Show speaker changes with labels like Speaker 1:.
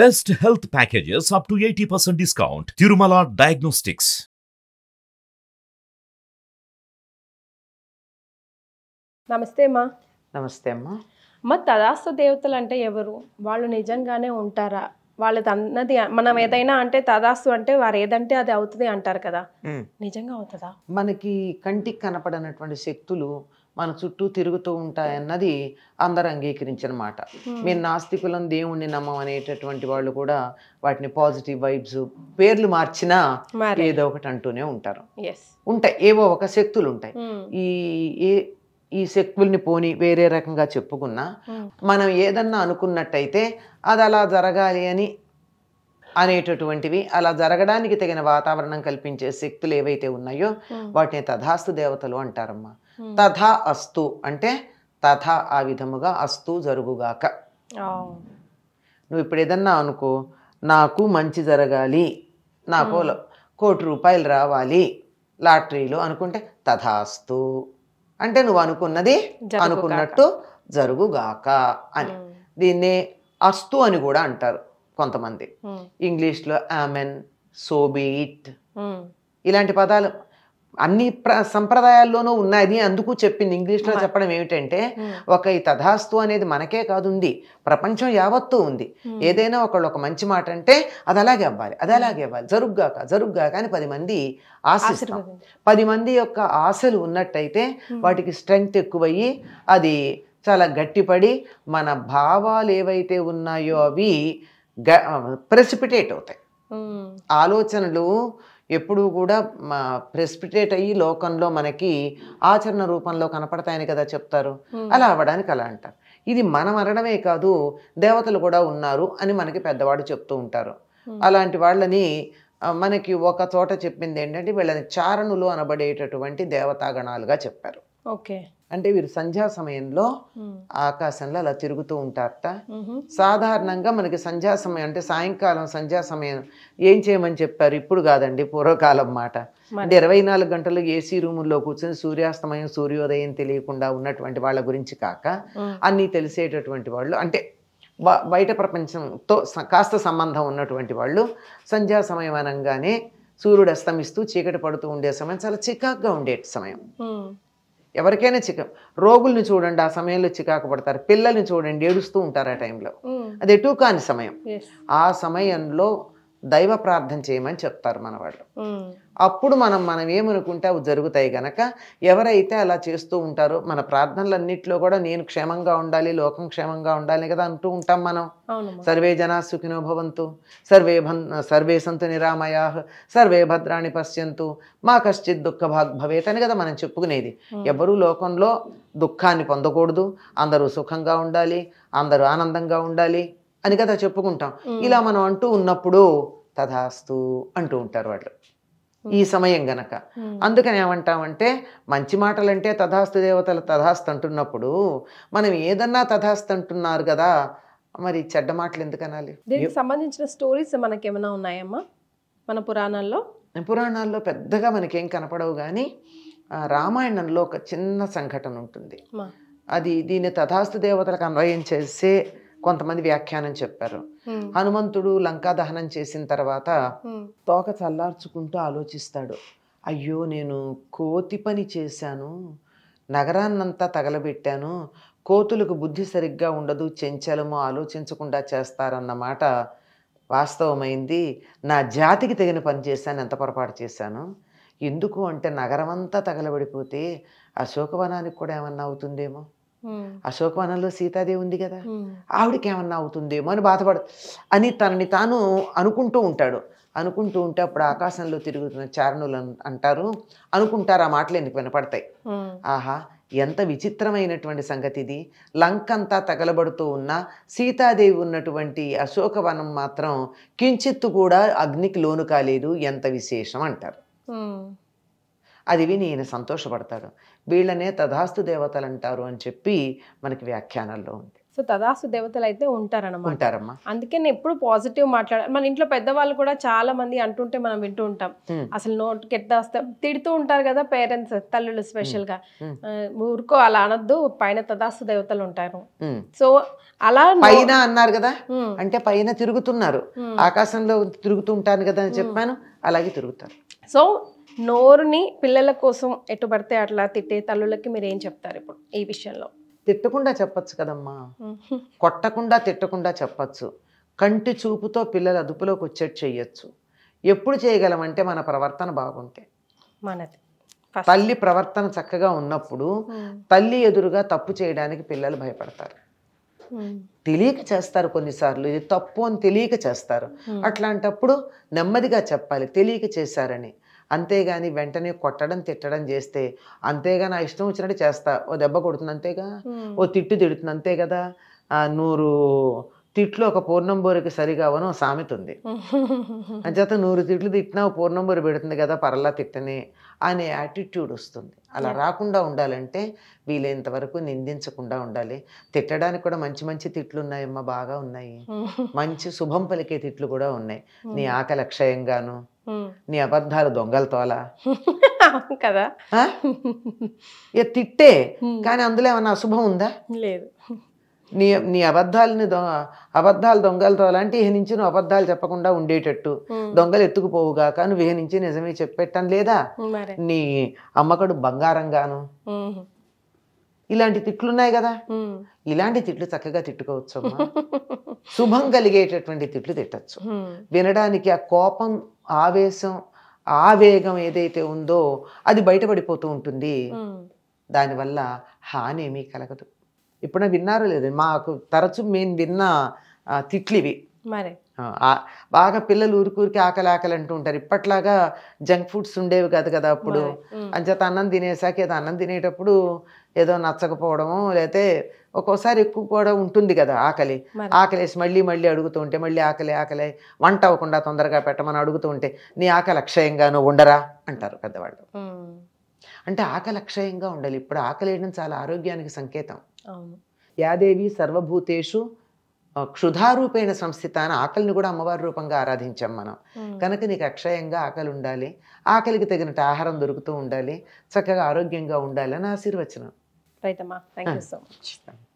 Speaker 1: Best health packages up to eighty percent discount Tirumala diagnostics నమస్తే అమ్మా నమస్తే అమ్మా మా తదాస్తు దేవతలు అంటే ఎవరు వాళ్ళు నిజంగానే ఉంటారా వాళ్ళది అన్నది మనం ఏదైనా అంటే తదాస్తు అంటే వారు ఏదంటే అది అవుతుంది అంటారు కదా నిజంగా అవుతుందా మనకి కంటికి కనపడనటువంటి శక్తులు మన చుట్టూ తిరుగుతూ ఉంటాయన్నది అందరు అంగీకరించిన మాట మీరు నాస్తికులం దేవుణ్ణి నమ్మం అనేటటువంటి వాళ్ళు కూడా వాటిని పాజిటివ్ వైబ్స్ పేర్లు మార్చినా ఏదో ఒకటి అంటూనే ఉంటారు ఉంటాయి ఏవో ఒక శక్తులు ఉంటాయి ఈ ఏ ఈ శక్తుల్ని పోని వేరే రకంగా చెప్పుకున్నా మనం ఏదన్నా అనుకున్నట్టయితే అది అలా జరగాలి అని అనేటటువంటివి అలా జరగడానికి తగిన వాతావరణం కల్పించే శక్తులు ఏవైతే ఉన్నాయో వాటిని తథాస్తు దేవతలు అంటారమ్మా తథా అస్తు అంటే తథా ఆ విధముగా అస్తు జరుగుగాక నువ్వు ఇప్పుడు ఏదన్నా అనుకో నాకు మంచి జరగాలి నాకు కోటి రూపాయలు రావాలి లాటరీలో అనుకుంటే తథాస్తు అంటే నువ్వు అనుకున్నది అనుకున్నట్టు జరుగుగాక అని దీన్ని అస్తు అని కూడా అంటారు కొంతమంది ఇంగ్లీష్లో ఆమెన్ సోబీట్ ఇలాంటి పదాలు అన్ని ప్ర సంప్రదాయాల్లోనూ ఉన్నది అందుకు చెప్పింది ఇంగ్లీష్లో చెప్పడం ఏమిటంటే ఒక ఈ తథాస్తు అనేది మనకే కాదు ఉంది ప్రపంచం యావత్తూ ఉంది ఏదైనా ఒకళ్ళు ఒక మంచి మాట అంటే అది అలాగే అవ్వాలి అది అలాగే అవ్వాలి జరుగ్గాక జరుగ్గాక అని పది మంది ఆశిస్తాం పది మంది యొక్క ఆశలు ఉన్నట్టయితే వాటికి స్ట్రెంగ్త్ ఎక్కువయ్యి అది చాలా గట్టిపడి మన భావాలు ఏవైతే ఉన్నాయో అవి ప్రెసిపిటేట్ అవుతాయి ఆలోచనలు ఎప్పుడూ కూడా ప్రెసిపిటేట్ అయ్యి లోకంలో మనకి ఆచరణ రూపంలో కనపడతాయని కదా చెప్తారు అలా అవ్వడానికి అలా అంటారు ఇది మన మరణమే కాదు దేవతలు కూడా ఉన్నారు అని మనకి పెద్దవాడు చెప్తూ ఉంటారు అలాంటి వాళ్ళని మనకి ఒక చోట చెప్పింది ఏంటంటే వీళ్ళని చారణులు అనబడేటటువంటి దేవతాగణాలుగా చెప్పారు ఓకే అంటే వీరు సంధ్యా సమయంలో ఆకాశంలో అలా తిరుగుతూ ఉంటారట సాధారణంగా మనకి సంధ్యా సమయం అంటే సాయంకాలం సంధ్యా సమయం ఏం చేయమని చెప్పారు ఇప్పుడు కాదండి పూర్వకాలం మాట అంటే ఇరవై నాలుగు గంటలు ఏసీ రూముల్లో కూర్చొని సూర్యాస్తమయం సూర్యోదయం తెలియకుండా ఉన్నటువంటి వాళ్ళ గురించి కాక అన్నీ తెలిసేటటువంటి వాళ్ళు అంటే బయట ప్రపంచంతో కాస్త సంబంధం ఉన్నటువంటి వాళ్ళు సంధ్యా సమయం అనగానే సూర్యుడు అస్తమిస్తూ చీకటి పడుతూ ఉండే సమయం చాలా చికాక్గా ఉండే సమయం ఎవరికైనా చిక రోగుల్ని చూడండి ఆ సమయంలో చికాకు పడతారు పిల్లల్ని చూడండి ఏడుస్తూ ఉంటారు ఆ టైంలో అది కాని సమయం ఆ సమయంలో దైవ ప్రార్థన చేయమని చెప్తారు మన వాళ్ళు అప్పుడు మనం మనం ఏమనుకుంటే అవి జరుగుతాయి గనక ఎవరైతే అలా చేస్తూ ఉంటారో మన ప్రార్థనలన్నింటిలో కూడా నేను క్షేమంగా ఉండాలి లోకం క్షేమంగా ఉండాలి కదా అంటూ ఉంటాం మనం సర్వే జనా సుఖినో భవంతు సర్వే సర్వే సంతు నిరామయా సర్వే భద్రాణి పశ్యంతు మా కశ్చిత్ దుఃఖ భాగ్ భవేత్ అని కదా మనం చెప్పుకునేది ఎవరూ లోకంలో దుఃఖాన్ని పొందకూడదు అందరూ సుఖంగా ఉండాలి అందరూ ఆనందంగా ఉండాలి అని కదా చెప్పుకుంటాం ఇలా మనం అంటూ ఉన్నప్పుడు తథాస్తు అంటూ ఉంటారు వాళ్ళు ఈ సమయం గనక అందుకని ఏమంటామంటే మంచి మాటలంటే తథాస్తు దేవతలు తథాస్తు అంటున్నప్పుడు మనం ఏదన్నా తథాస్తు అంటున్నారు కదా మరి చెడ్డ మాటలు ఎందుకు అనాలి దీనికి సంబంధించిన స్టోరీస్ మనకేమైనా ఉన్నాయమ్మా మన పురాణాల్లో పురాణాల్లో పెద్దగా మనకేం కనపడవు కానీ రామాయణంలో ఒక చిన్న సంఘటన ఉంటుంది అది దీన్ని తథాస్తు దేవతలకు అన్వయం చేసే కొంతమంది వ్యాఖ్యానం చెప్పారు హనుమంతుడు లంకా దహనం చేసిన తర్వాత తోక చల్లార్చుకుంటూ ఆలోచిస్తాడు అయ్యో నేను కోతి పని చేశాను నగరాన్నంతా తగలబెట్టాను కోతులకు బుద్ధి సరిగ్గా ఉండదు చెంచలము ఆలోచించకుండా చేస్తారన్నమాట వాస్తవమైంది నా జాతికి తగిన పని చేశాను ఎంత పొరపాటు చేశాను ఎందుకు అంటే నగరమంతా తగలబడిపోతే అశోకవనానికి కూడా ఏమన్నా అవుతుందేమో అశోకవనంలో సీతాదేవి ఉంది కదా ఆవిడకేమన్నా ఏమన్నా అవుతుందేమో అని బాధపడదు అని తనని తాను అనుకుంటూ ఉంటాడు అనుకుంటూ ఉంటే అప్పుడు ఆకాశంలో తిరుగుతున్న చారణులు అంటారు అనుకుంటారు ఆ మాటలు ఎందుకు వినపడతాయి ఆహా ఎంత విచిత్రమైనటువంటి సంగతి ఇది లంకంతా తగలబడుతూ ఉన్న సీతాదేవి ఉన్నటువంటి అశోకవనం మాత్రం కించిత్తు కూడా అగ్నికి లోను కాలేదు ఎంత విశేషం అంటారు అది విని ఈయన సంతోషపడతాడు వీళ్ళనే తథాస్తు దేవతలు అంటారు అని చెప్పి మనకి వ్యాఖ్యానాల్లో ఉంది సో తదాసు దేవతలు అయితే ఉంటారనమాట ఉంటారమ్మా అందుకే నేను ఎప్పుడు పాజిటివ్ మాట్లాడాలి మన ఇంట్లో పెద్దవాళ్ళు కూడా చాలా మంది అంటుంటే మనం వింటూ ఉంటాం అసలు నోట్ ఎట్టేస్తాం తిడుతూ ఉంటారు కదా పేరెంట్స్ తల్లులు స్పెషల్ గా ఊరుకో అలా అనొద్దు పైన తదాసు దేవతలు ఉంటారు సో అలా పైన అన్నారు కదా అంటే పైన తిరుగుతున్నారు ఆకాశంలో తిరుగుతుంటాను కదా అని చెప్పాను అలాగే తిరుగుతారు సో నోరుని పిల్లల కోసం ఎటు పడితే అట్లా తిట్టే తల్లులకి మీరు ఏం చెప్తారు ఇప్పుడు ఈ విషయంలో తిట్టకుండా చెప్పచ్చు కదమ్మా కొట్టకుండా తిట్టకుండా చెప్పచ్చు కంటి చూపుతో పిల్లలు అదుపులోకి వచ్చేట్టు చెయ్యొచ్చు ఎప్పుడు చేయగలమంటే మన ప్రవర్తన బాగుంటే మనది తల్లి ప్రవర్తన చక్కగా ఉన్నప్పుడు తల్లి ఎదురుగా తప్పు చేయడానికి పిల్లలు భయపడతారు తెలియక చేస్తారు కొన్నిసార్లు ఇది తప్పు అని తెలియక చేస్తారు అట్లాంటప్పుడు నెమ్మదిగా చెప్పాలి తెలియక చేశారని అంతేగాని వెంటనే కొట్టడం తిట్టడం చేస్తే అంతేగా నా ఇష్టం వచ్చినట్టు చేస్తా ఓ దెబ్బ కొడుతుంది అంతేగా ఓ తిట్టు తిడుతుంది అంతే కదా నూరు తిట్లు ఒక పూర్ణంబోరికి సరిగావను సామెత ఉంది అంచేత నూరు తిట్లు తిట్టినా పూర్ణంబూరి పెడుతుంది కదా పరలా తిట్టని అనే యాటిట్యూడ్ వస్తుంది అలా రాకుండా ఉండాలంటే వీలైనంత వరకు నిందించకుండా ఉండాలి తిట్టడానికి కూడా మంచి మంచి తిట్లు ఉన్నాయమ్మా బాగా ఉన్నాయి మంచి శుభం పలికే తిట్లు కూడా ఉన్నాయి hmm. నీ ఆకలి అక్షయంగాను hmm. నీ అబద్ధాలు దొంగల తోల కదా ఇక తిట్టే hmm. కానీ అందులో ఏమన్నా అశుభం ఉందా లేదు నీ నీ అబద్ధాలని అబద్ధాలు దొంగలతో అలాంటి హెనించి నువ్వు అబద్ధాలు చెప్పకుండా ఉండేటట్టు దొంగలు ఎత్తుకుపోవుగా కానీ విహనించి నిజమే చెప్పెట్టాను లేదా నీ అమ్మకడు బంగారంగాను ఇలాంటి తిట్లు ఉన్నాయి కదా ఇలాంటి తిట్లు చక్కగా తిట్టుకోవచ్చు శుభం కలిగేటటువంటి తిట్లు తిట్టచ్చు వినడానికి ఆ కోపం ఆవేశం ఆవేగం ఏదైతే ఉందో అది బయటపడిపోతూ ఉంటుంది దానివల్ల హాని ఏమీ కలగదు ఇప్పుడే విన్నారో లేదు మాకు తరచు మేము విన్న తిట్లివి మరి బాగా పిల్లలు ఊరికూరికి ఆకలి ఆకలి అంటూ ఉంటారు ఇప్పట్లాగా జంక్ ఫుడ్స్ ఉండేవి కదా కదా అప్పుడు అంచేత అన్నం తినేసాక ఏదో అన్నం తినేటప్పుడు ఏదో నచ్చకపోవడము లేతే ఒక్కోసారి ఎక్కువ కూడా ఉంటుంది కదా ఆకలి ఆకలేసి మళ్ళీ మళ్ళీ అడుగుతూ ఉంటే మళ్ళీ ఆకలి ఆకలి వంట అవ్వకుండా తొందరగా పెట్టమని అడుగుతూ ఉంటే నీ ఆకలి అక్షయంగాను ఉండరా అంటారు పెద్దవాళ్ళు అంటే ఆకలి అక్షయంగా ఉండాలి ఇప్పుడు ఆకలి వేయడం చాలా ఆరోగ్యానికి సంకేతం యాదేవి సర్వభూతేషు క్షుధారూపేణ సంస్థిత అని ఆకలిని కూడా అమ్మవారి రూపంగా ఆరాధించాం మనం కనుక నీకు అక్షయంగా ఆకలి ఉండాలి ఆకలికి తగినట్టు ఆహారం దొరుకుతూ ఉండాలి చక్కగా ఆరోగ్యంగా ఉండాలి అని ఆశీర్వచనం రైతమ్మా థ్యాంక్ యూ సో మచ్